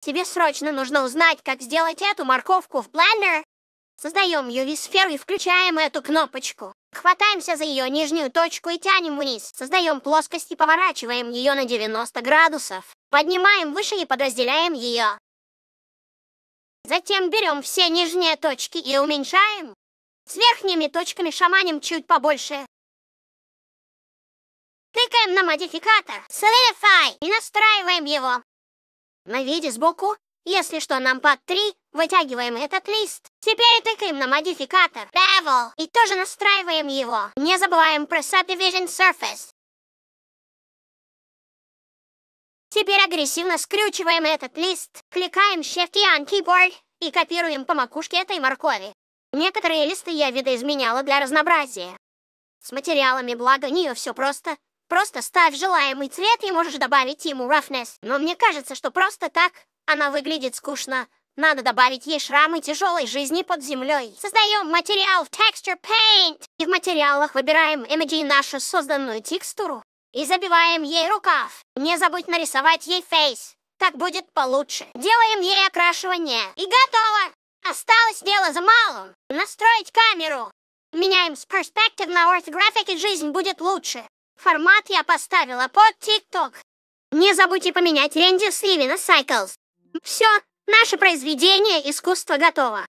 Тебе срочно нужно узнать, как сделать эту морковку в планер. Создаем UV-сферу и включаем эту кнопочку. Хватаемся за ее нижнюю точку и тянем вниз. Создаем плоскость и поворачиваем ее на 90 градусов. Поднимаем выше и подразделяем ее. Затем берем все нижние точки и уменьшаем. С верхними точками шаманим чуть побольше. Кликаем на модификатор Solidify и настраиваем его. На виде сбоку. Если что, нам под три, вытягиваем этот лист. Теперь тыкаем на модификатор Bevel и тоже настраиваем его. Не забываем про Subdivision Surface. Теперь агрессивно скручиваем этот лист, кликаем Shift и e on Keyboard и копируем по макушке этой моркови. Некоторые листы я видоизменяла для разнообразия. С материалами, благо, нее все просто. Просто ставь желаемый цвет и можешь добавить ему roughness. Но мне кажется, что просто так она выглядит скучно. Надо добавить ей шрамы тяжелой жизни под землей. Создаем материал в Texture Paint. И в материалах выбираем Image нашу созданную текстуру. И забиваем ей рукав. Не забудь нарисовать ей фейс. Так будет получше. Делаем ей окрашивание. И готово! Осталось дело за малым. Настроить камеру. Меняем с Perspective на Orthographic и жизнь будет лучше. Формат я поставила под ТикТок. Не забудьте поменять Рэнди Сливи на Cycles. Все, наше произведение искусства готово.